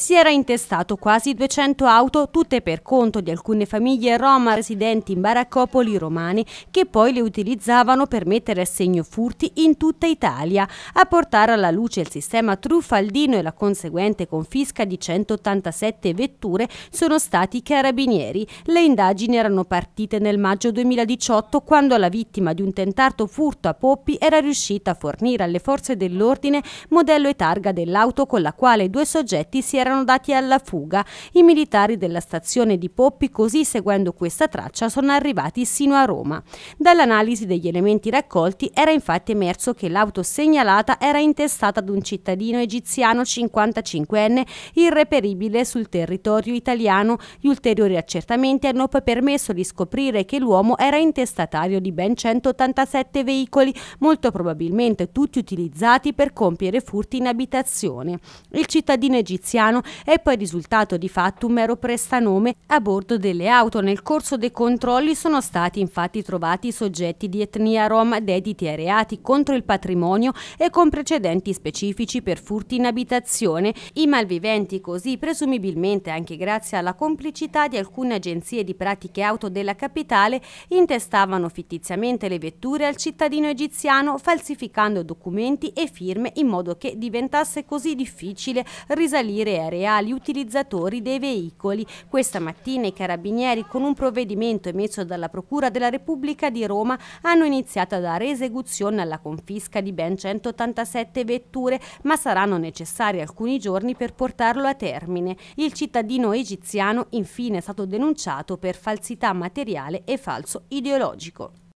si era intestato quasi 200 auto, tutte per conto di alcune famiglie roma residenti in baraccopoli romane, che poi le utilizzavano per mettere a segno furti in tutta Italia. A portare alla luce il sistema truffaldino e la conseguente confisca di 187 vetture sono stati i carabinieri. Le indagini erano partite nel maggio 2018 quando la vittima di un tentato furto a Poppi era riuscita a fornire alle forze dell'ordine modello e targa dell'auto con la quale due soggetti si erano erano dati alla fuga. I militari della stazione di Poppi così seguendo questa traccia sono arrivati sino a Roma. Dall'analisi degli elementi raccolti era infatti emerso che l'auto segnalata era intestata ad un cittadino egiziano 55enne irreperibile sul territorio italiano. Gli ulteriori accertamenti hanno poi permesso di scoprire che l'uomo era intestatario di ben 187 veicoli, molto probabilmente tutti utilizzati per compiere furti in abitazione. Il cittadino egiziano italiano è poi risultato di fatto un mero prestanome a bordo delle auto. Nel corso dei controlli sono stati infatti trovati soggetti di etnia rom dediti ai reati contro il patrimonio e con precedenti specifici per furti in abitazione. I malviventi così, presumibilmente anche grazie alla complicità di alcune agenzie di pratiche auto della capitale, intestavano fittiziamente le vetture al cittadino egiziano falsificando documenti e firme in modo che diventasse così difficile risalire ai reali utilizzatori dei veicoli. Questa mattina i carabinieri, con un provvedimento emesso dalla Procura della Repubblica di Roma, hanno iniziato a dare esecuzione alla confisca di ben 187 vetture, ma saranno necessari alcuni giorni per portarlo a termine. Il cittadino egiziano infine è stato denunciato per falsità materiale e falso ideologico.